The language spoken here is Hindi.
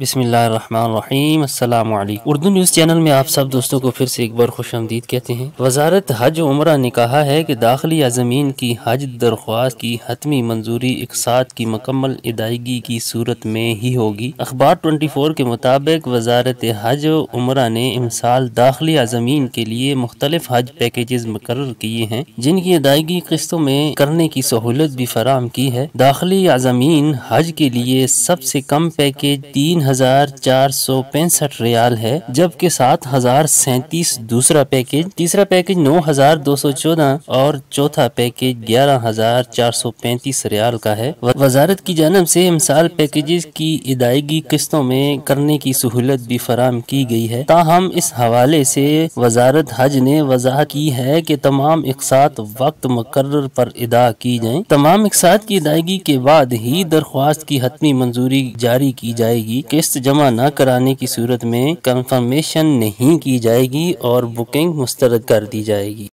बसमिल उर्दू न्यूज़ चैनल में आप सब दोस्तों को फिर से एक बार खुश आमदीद कहते हैं वजारत हज उम्र ने कहा है कि दाखिली ज़मीन की हज दरख्वास्त की हतमी मंजूरी इकसात की मकम्मल अदायगी की सूरत में ही होगी अखबार ट्वेंटी फोर के मुताबिक वजारत हज उम्र ने इमसाल दाखिली ज़मीन के लिए मुख्तलिफ हज पैकेजेज मुकर किए हैं जिनकी अदायगी किस्तों में करने की सहूलत भी फराम की है दाखिली ज़मीन हज के लिए सबसे कम पैकेज तीन हजार चार सौ पैंसठ रियाल है जबकि सात हजार सैतीस दूसरा पैकेज तीसरा पैकेज नौ हजार दो सौ चौदह और चौथा पैकेज ग्यारह हजार चार सौ पैंतीस रियाल का है वजारत की जानब से मिसाल पैकेज की अदायगी किस्तों में करने की सहूलत भी फराम की गई है ताहम इस हवाले से वजारत हज ने वजह की है कि तमाम इकसात वक्त मुकर पर अदा की जाए तमाम इकसात की अदायगी के बाद ही दरख्वास्त की हतमी मंजूरी जारी की जाएगी किस्त जमा न कराने की सूरत में कंफर्मेशन नहीं की जाएगी और बुकिंग मुस्तरद कर दी जाएगी